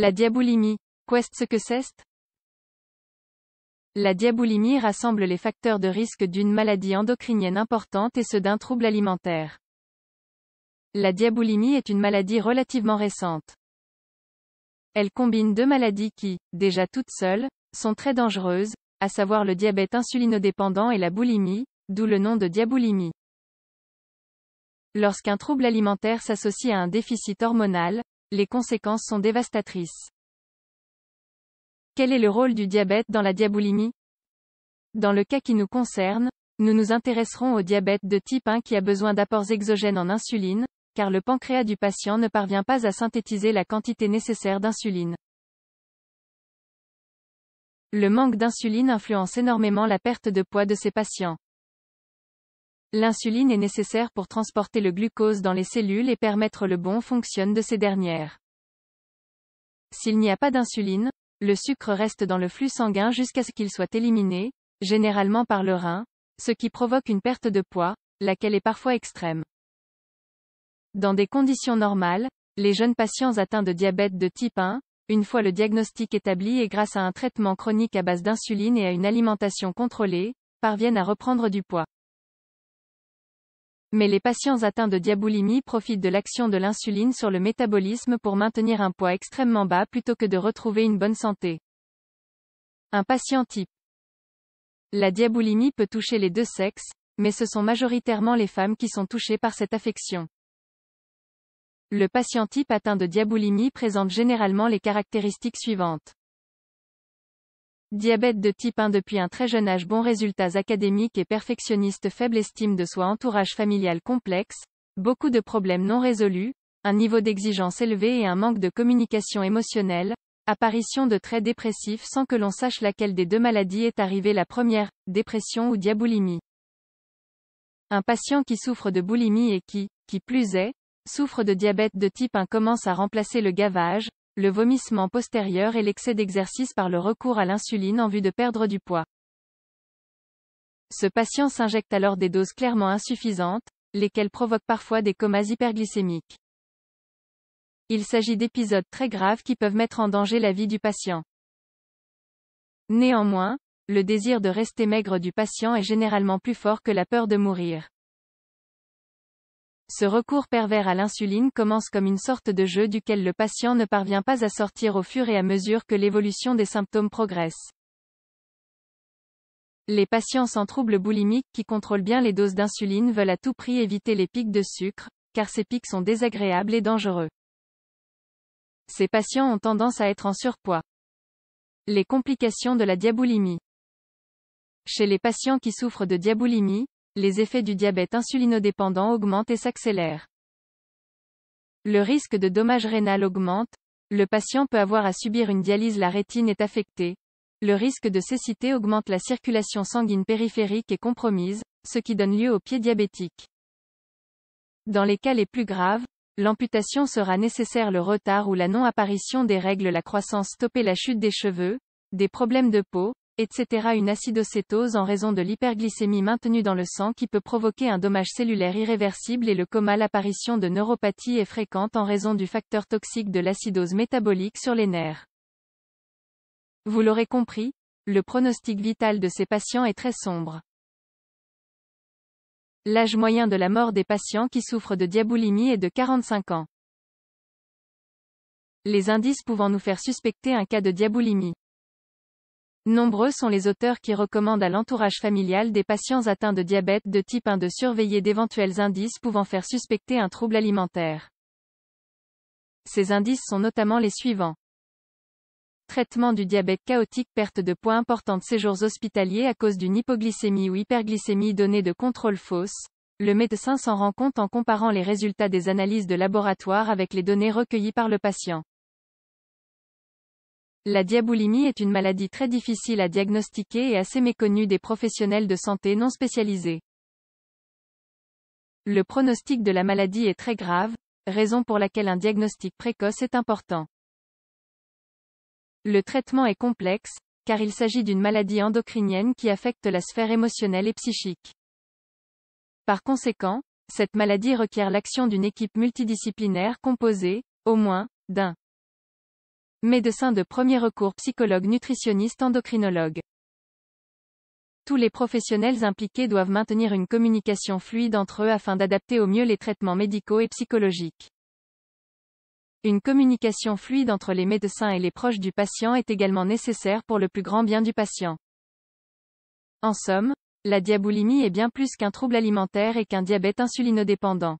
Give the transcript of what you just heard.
La diabolimie. Quest ce que c'est La diabolimie rassemble les facteurs de risque d'une maladie endocrinienne importante et ceux d'un trouble alimentaire. La diabolimie est une maladie relativement récente. Elle combine deux maladies qui, déjà toutes seules, sont très dangereuses, à savoir le diabète insulinodépendant et la boulimie, d'où le nom de diabolimie. Lorsqu'un trouble alimentaire s'associe à un déficit hormonal, les conséquences sont dévastatrices. Quel est le rôle du diabète dans la diabolimie Dans le cas qui nous concerne, nous nous intéresserons au diabète de type 1 qui a besoin d'apports exogènes en insuline, car le pancréas du patient ne parvient pas à synthétiser la quantité nécessaire d'insuline. Le manque d'insuline influence énormément la perte de poids de ces patients. L'insuline est nécessaire pour transporter le glucose dans les cellules et permettre le bon fonctionnement de ces dernières. S'il n'y a pas d'insuline, le sucre reste dans le flux sanguin jusqu'à ce qu'il soit éliminé, généralement par le rein, ce qui provoque une perte de poids, laquelle est parfois extrême. Dans des conditions normales, les jeunes patients atteints de diabète de type 1, une fois le diagnostic établi et grâce à un traitement chronique à base d'insuline et à une alimentation contrôlée, parviennent à reprendre du poids. Mais les patients atteints de diabolimie profitent de l'action de l'insuline sur le métabolisme pour maintenir un poids extrêmement bas plutôt que de retrouver une bonne santé. Un patient type. La diabulimie peut toucher les deux sexes, mais ce sont majoritairement les femmes qui sont touchées par cette affection. Le patient type atteint de diabulimie présente généralement les caractéristiques suivantes. Diabète de type 1 depuis un très jeune âge bons résultats académiques et perfectionniste faible estime de soi entourage familial complexe, beaucoup de problèmes non résolus, un niveau d'exigence élevé et un manque de communication émotionnelle, apparition de traits dépressifs sans que l'on sache laquelle des deux maladies est arrivée la première, dépression ou diaboulimie. Un patient qui souffre de boulimie et qui, qui plus est, souffre de diabète de type 1 commence à remplacer le gavage, le vomissement postérieur et l'excès d'exercice par le recours à l'insuline en vue de perdre du poids. Ce patient s'injecte alors des doses clairement insuffisantes, lesquelles provoquent parfois des comas hyperglycémiques. Il s'agit d'épisodes très graves qui peuvent mettre en danger la vie du patient. Néanmoins, le désir de rester maigre du patient est généralement plus fort que la peur de mourir. Ce recours pervers à l'insuline commence comme une sorte de jeu duquel le patient ne parvient pas à sortir au fur et à mesure que l'évolution des symptômes progresse. Les patients sans troubles boulimiques qui contrôlent bien les doses d'insuline veulent à tout prix éviter les pics de sucre, car ces pics sont désagréables et dangereux. Ces patients ont tendance à être en surpoids. Les complications de la diaboulimie. Chez les patients qui souffrent de diaboulimie, les effets du diabète insulinodépendant augmentent et s'accélèrent. Le risque de dommage rénal augmente, le patient peut avoir à subir une dialyse la rétine est affectée, le risque de cécité augmente la circulation sanguine périphérique est compromise, ce qui donne lieu au pied diabétique. Dans les cas les plus graves, l'amputation sera nécessaire le retard ou la non-apparition des règles la croissance stoppée la chute des cheveux, des problèmes de peau, etc. Une acidocétose en raison de l'hyperglycémie maintenue dans le sang qui peut provoquer un dommage cellulaire irréversible et le coma. L'apparition de neuropathie est fréquente en raison du facteur toxique de l'acidose métabolique sur les nerfs. Vous l'aurez compris, le pronostic vital de ces patients est très sombre. L'âge moyen de la mort des patients qui souffrent de diabolimie est de 45 ans. Les indices pouvant nous faire suspecter un cas de diabolimie. Nombreux sont les auteurs qui recommandent à l'entourage familial des patients atteints de diabète de type 1 de surveiller d'éventuels indices pouvant faire suspecter un trouble alimentaire. Ces indices sont notamment les suivants. Traitement du diabète chaotique, perte de poids importante, séjours hospitaliers à cause d'une hypoglycémie ou hyperglycémie, donnée de contrôle fausse. Le médecin s'en rend compte en comparant les résultats des analyses de laboratoire avec les données recueillies par le patient. La diabolimie est une maladie très difficile à diagnostiquer et assez méconnue des professionnels de santé non spécialisés. Le pronostic de la maladie est très grave, raison pour laquelle un diagnostic précoce est important. Le traitement est complexe, car il s'agit d'une maladie endocrinienne qui affecte la sphère émotionnelle et psychique. Par conséquent, cette maladie requiert l'action d'une équipe multidisciplinaire composée, au moins, d'un Médecin de premier recours psychologue nutritionniste endocrinologue. Tous les professionnels impliqués doivent maintenir une communication fluide entre eux afin d'adapter au mieux les traitements médicaux et psychologiques. Une communication fluide entre les médecins et les proches du patient est également nécessaire pour le plus grand bien du patient. En somme, la diabolimie est bien plus qu'un trouble alimentaire et qu'un diabète insulinodépendant.